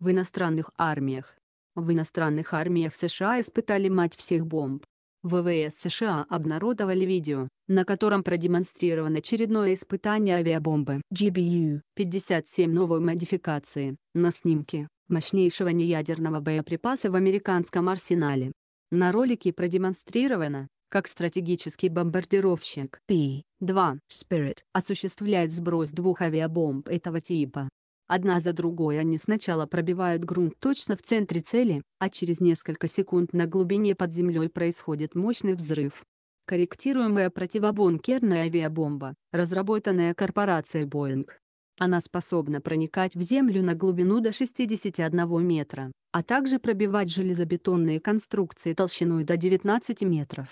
в иностранных армиях. В иностранных армиях США испытали мать всех бомб. ВВС США обнародовали видео, на котором продемонстрировано очередное испытание авиабомбы GBU-57 новой модификации. На снимке – мощнейшего неядерного боеприпаса в американском арсенале. На ролике продемонстрировано, как стратегический бомбардировщик P-2 Spirit осуществляет сброс двух авиабомб этого типа. Одна за другой они сначала пробивают грунт точно в центре цели, а через несколько секунд на глубине под землей происходит мощный взрыв. Корректируемая противобункерная авиабомба, разработанная корпорацией Boeing. Она способна проникать в землю на глубину до 61 метра, а также пробивать железобетонные конструкции толщиной до 19 метров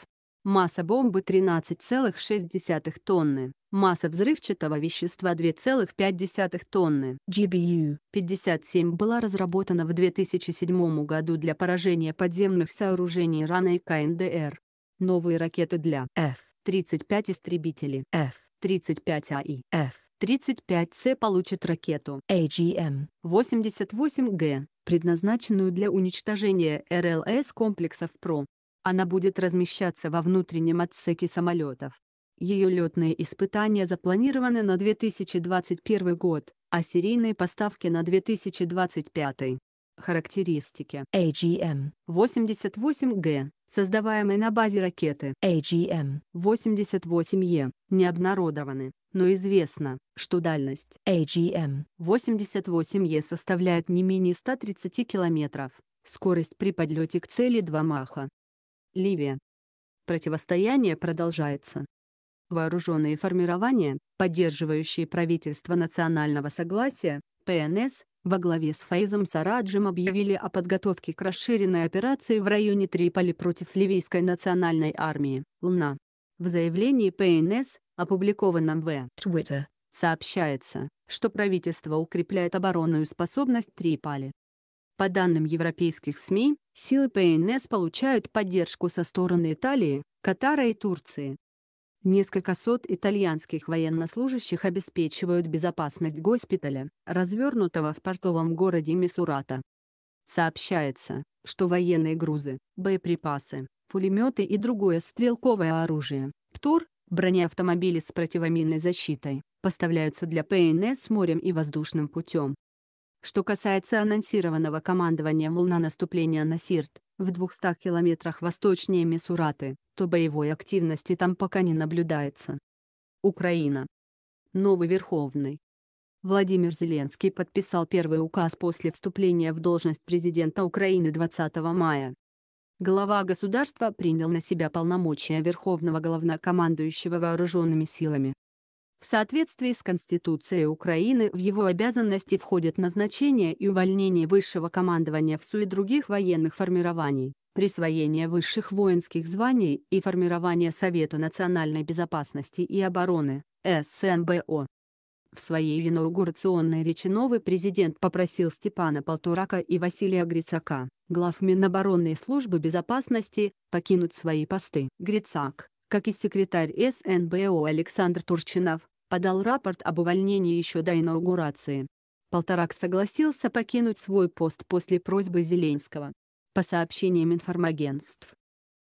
масса бомбы 13,6 тонны, масса взрывчатого вещества 2,5 тонны. GBU-57 была разработана в 2007 году для поражения подземных сооружений Ирана и КНДР. Новые ракеты для F-35 истребители f 35 а и F-35C получат ракету AGM-88Г предназначенную для уничтожения РЛС комплексов ПРО, она будет размещаться во внутреннем отсеке самолетов. Ее летные испытания запланированы на 2021 год, а серийные поставки на 2025. Характеристики. AGM 88G, создаваемые на базе ракеты. AGM 88E, не обнародованы, но известно, что дальность AGM 88E составляет не менее 130 км. Скорость при подлете к цели 2 маха. Ливия. Противостояние продолжается. Вооруженные формирования, поддерживающие правительство национального согласия, ПНС, во главе с Фаизом Сараджем объявили о подготовке к расширенной операции в районе Триполи против ливийской национальной армии «Луна». В заявлении ПНС, опубликованном в Twitter, сообщается, что правительство укрепляет оборонную способность Триполи, по данным европейских СМИ, силы ПНС получают поддержку со стороны Италии, Катара и Турции. Несколько сот итальянских военнослужащих обеспечивают безопасность госпиталя, развернутого в портовом городе Мисурата. Сообщается, что военные грузы, боеприпасы, пулеметы и другое стрелковое оружие, ПТУР, бронеавтомобили с противоминной защитой, поставляются для ПНС морем и воздушным путем. Что касается анонсированного командования волна наступления на Сирт, в 200 километрах восточнее Мисураты, то боевой активности там пока не наблюдается. Украина. Новый Верховный. Владимир Зеленский подписал первый указ после вступления в должность президента Украины 20 мая. Глава государства принял на себя полномочия Верховного Главнокомандующего Вооруженными силами, в соответствии с Конституцией Украины в его обязанности входят назначение и увольнение высшего командования ВСУ и других военных формирований, присвоение высших воинских званий и формирование Совета национальной безопасности и обороны, СНБО. В своей инаугурационной речи новый президент попросил Степана Полторака и Василия Грицака, глав Минобороны и службы безопасности, покинуть свои посты. Грицак, как и секретарь СНБО Александр Турчинов, подал рапорт об увольнении еще до инаугурации. Полторак согласился покинуть свой пост после просьбы Зеленского. По сообщениям информагентств,